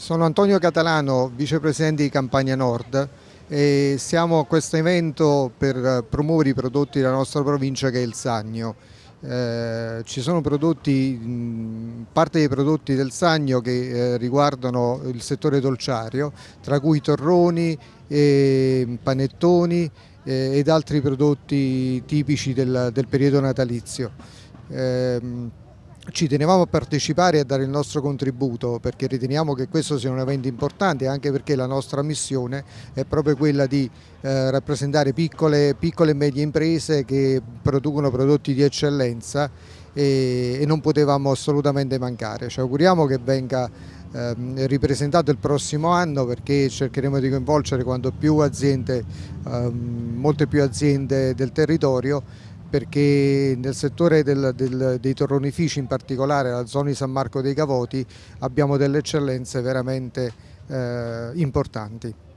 Sono Antonio Catalano, vicepresidente di Campania Nord e siamo a questo evento per promuovere i prodotti della nostra provincia che è il Sagno. Eh, ci sono prodotti, parte dei prodotti del Sagno che eh, riguardano il settore dolciario, tra cui torroni, e panettoni eh, ed altri prodotti tipici del, del periodo natalizio. Ehm, ci tenevamo a partecipare e a dare il nostro contributo perché riteniamo che questo sia un evento importante anche perché la nostra missione è proprio quella di eh, rappresentare piccole, piccole, e medie imprese che producono prodotti di eccellenza e, e non potevamo assolutamente mancare. Ci auguriamo che venga eh, ripresentato il prossimo anno perché cercheremo di coinvolgere quanto più aziende, eh, molte più aziende del territorio perché nel settore del, del, dei torronifici in particolare, la zona di San Marco dei Cavoti, abbiamo delle eccellenze veramente eh, importanti.